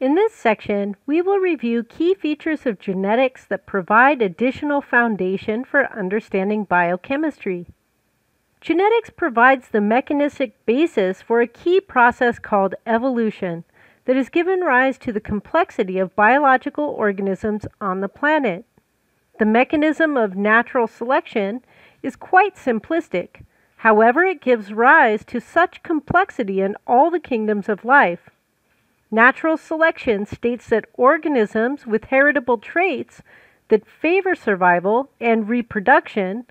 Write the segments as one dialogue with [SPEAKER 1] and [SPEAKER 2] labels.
[SPEAKER 1] In this section, we will review key features of genetics that provide additional foundation for understanding biochemistry. Genetics provides the mechanistic basis for a key process called evolution that has given rise to the complexity of biological organisms on the planet. The mechanism of natural selection is quite simplistic. However, it gives rise to such complexity in all the kingdoms of life Natural selection states that organisms with heritable traits that favor survival and reproduction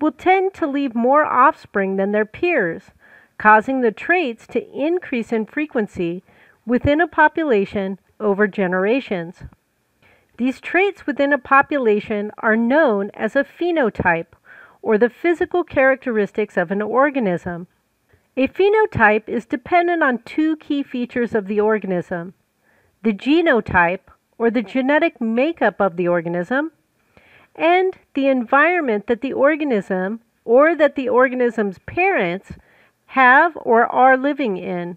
[SPEAKER 1] will tend to leave more offspring than their peers, causing the traits to increase in frequency within a population over generations. These traits within a population are known as a phenotype, or the physical characteristics of an organism, a phenotype is dependent on two key features of the organism the genotype, or the genetic makeup of the organism, and the environment that the organism or that the organism's parents have or are living in.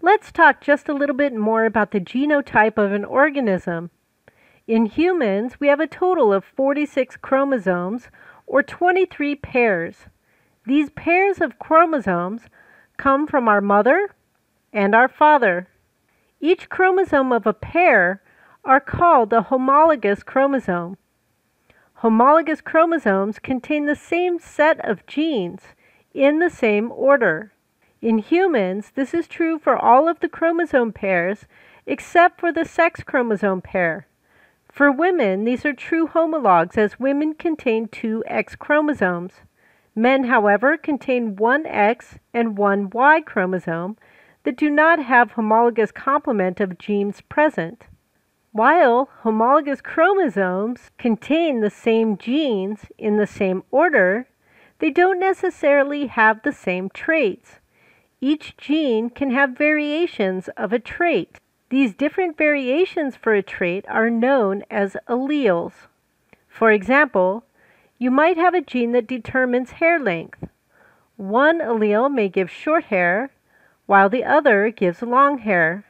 [SPEAKER 1] Let's talk just a little bit more about the genotype of an organism. In humans, we have a total of 46 chromosomes, or 23 pairs. These pairs of chromosomes come from our mother and our father. Each chromosome of a pair are called a homologous chromosome. Homologous chromosomes contain the same set of genes in the same order. In humans, this is true for all of the chromosome pairs except for the sex chromosome pair. For women, these are true homologs as women contain two X chromosomes. Men, however, contain one X and one Y chromosome that do not have homologous complement of genes present. While homologous chromosomes contain the same genes in the same order, they don't necessarily have the same traits. Each gene can have variations of a trait. These different variations for a trait are known as alleles. For example, you might have a gene that determines hair length. One allele may give short hair, while the other gives long hair.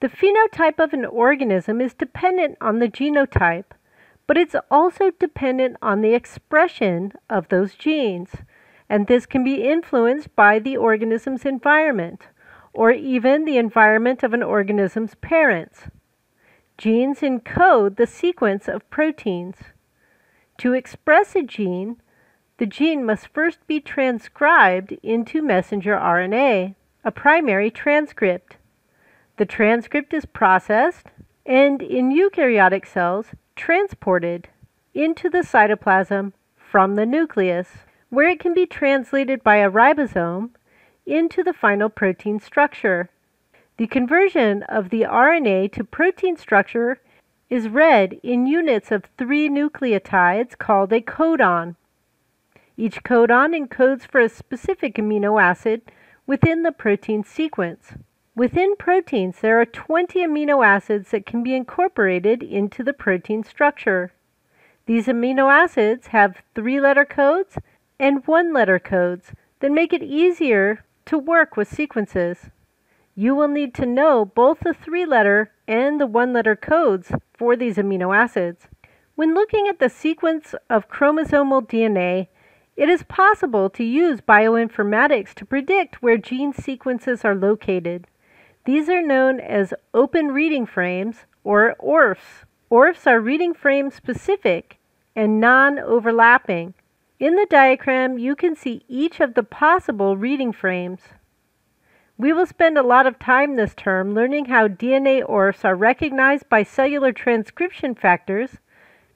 [SPEAKER 1] The phenotype of an organism is dependent on the genotype, but it's also dependent on the expression of those genes, and this can be influenced by the organism's environment, or even the environment of an organism's parents. Genes encode the sequence of proteins. To express a gene, the gene must first be transcribed into messenger RNA, a primary transcript. The transcript is processed and, in eukaryotic cells, transported into the cytoplasm from the nucleus, where it can be translated by a ribosome into the final protein structure. The conversion of the RNA to protein structure is read in units of three nucleotides called a codon. Each codon encodes for a specific amino acid within the protein sequence. Within proteins, there are 20 amino acids that can be incorporated into the protein structure. These amino acids have three letter codes and one letter codes that make it easier to work with sequences. You will need to know both the three letter and the one-letter codes for these amino acids. When looking at the sequence of chromosomal DNA, it is possible to use bioinformatics to predict where gene sequences are located. These are known as open reading frames or ORFs. ORFs are reading frame specific and non overlapping. In the diagram, you can see each of the possible reading frames. We will spend a lot of time this term learning how DNA ORFs are recognized by cellular transcription factors,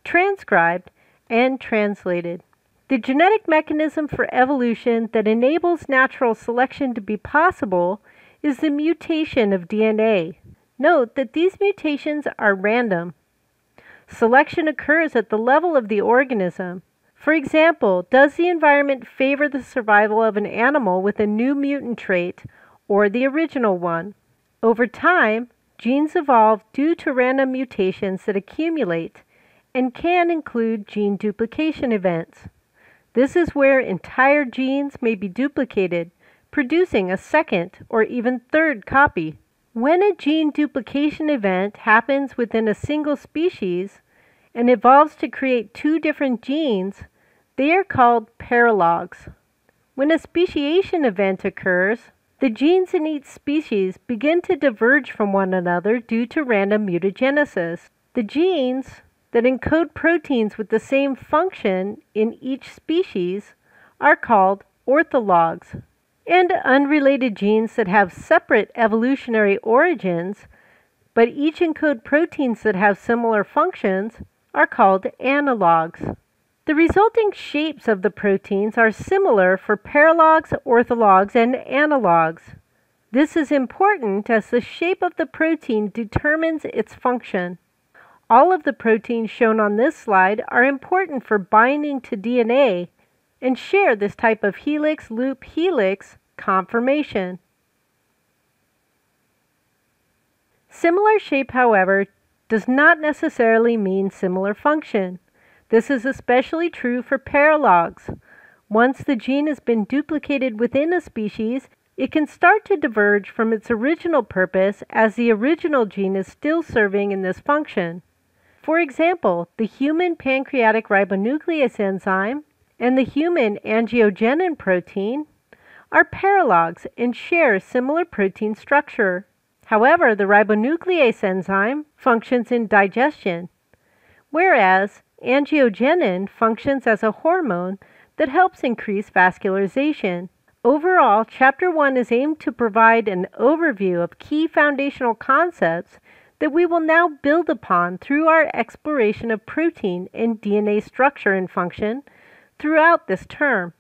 [SPEAKER 1] transcribed, and translated. The genetic mechanism for evolution that enables natural selection to be possible is the mutation of DNA. Note that these mutations are random. Selection occurs at the level of the organism. For example, does the environment favor the survival of an animal with a new mutant trait or the original one. Over time, genes evolve due to random mutations that accumulate and can include gene duplication events. This is where entire genes may be duplicated, producing a second or even third copy. When a gene duplication event happens within a single species and evolves to create two different genes, they are called paralogs. When a speciation event occurs, the genes in each species begin to diverge from one another due to random mutagenesis. The genes that encode proteins with the same function in each species are called orthologs, and unrelated genes that have separate evolutionary origins but each encode proteins that have similar functions are called analogs. The resulting shapes of the proteins are similar for paralogs, orthologs, and analogs. This is important as the shape of the protein determines its function. All of the proteins shown on this slide are important for binding to DNA and share this type of helix loop helix conformation. Similar shape, however, does not necessarily mean similar function. This is especially true for paralogs. Once the gene has been duplicated within a species, it can start to diverge from its original purpose as the original gene is still serving in this function. For example, the human pancreatic ribonuclease enzyme and the human angiogenin protein are paralogs and share similar protein structure. However, the ribonuclease enzyme functions in digestion, whereas angiogenin functions as a hormone that helps increase vascularization. Overall, Chapter 1 is aimed to provide an overview of key foundational concepts that we will now build upon through our exploration of protein and DNA structure and function throughout this term.